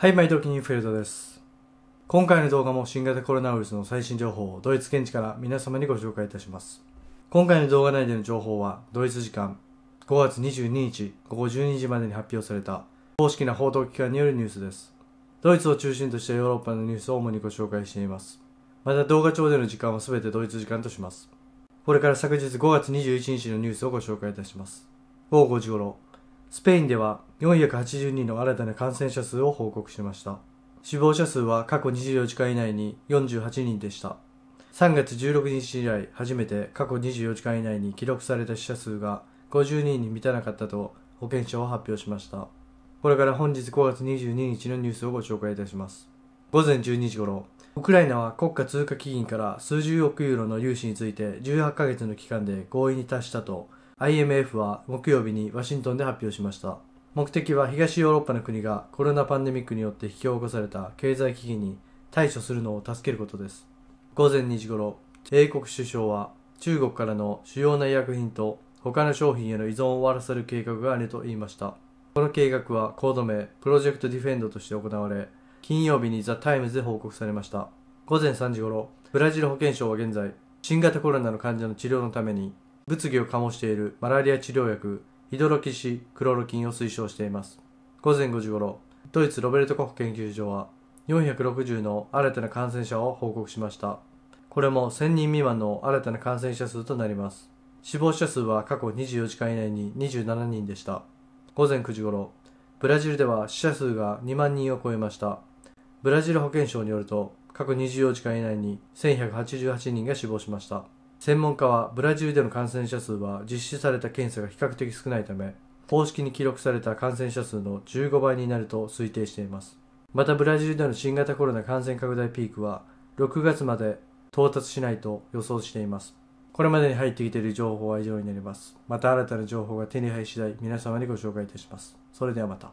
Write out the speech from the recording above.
はい、毎度キニフェルトです。今回の動画も新型コロナウイルスの最新情報をドイツ現地から皆様にご紹介いたします。今回の動画内での情報は、ドイツ時間5月22日午後12時までに発表された公式な報道機関によるニュースです。ドイツを中心としたヨーロッパのニュースを主にご紹介しています。また動画上での時間は全てドイツ時間とします。これから昨日5月21日のニュースをご紹介いたします。午後5時頃、スペインでは480人の新たな感染者数を報告しました。死亡者数は過去24時間以内に48人でした。3月16日以来初めて過去24時間以内に記録された死者数が50人に満たなかったと保健省は発表しました。これから本日5月22日のニュースをご紹介いたします。午前12時頃、ウクライナは国家通貨基金から数十億ユーロの融資について18ヶ月の期間で合意に達したと IMF は木曜日にワシントンで発表しました目的は東ヨーロッパの国がコロナパンデミックによって引き起こされた経済危機に対処するのを助けることです午前2時頃英国首相は中国からの主要な医薬品と他の商品への依存を終わらせる計画があると言いましたこの計画はコード名プロジェクトディフェンドとして行われ金曜日にザ・タイムズで報告されました午前3時頃ブラジル保健省は現在新型コロナの患者の治療のために物議を醸しているマラリア治療薬ヒドロキシクロロキンを推奨しています午前5時頃ドイツロベルト・コフ研究所は460の新たな感染者を報告しましたこれも1000人未満の新たな感染者数となります死亡者数は過去24時間以内に27人でした午前9時頃ブラジルでは死者数が2万人を超えましたブラジル保健省によると過去24時間以内に1188人が死亡しました専門家はブラジルでの感染者数は実施された検査が比較的少ないため公式に記録された感染者数の15倍になると推定していますまたブラジルでの新型コロナ感染拡大ピークは6月まで到達しないと予想していますこれまでに入ってきている情報は以上になりますまた新たな情報が手に入り次第皆様にご紹介いたしますそれではまた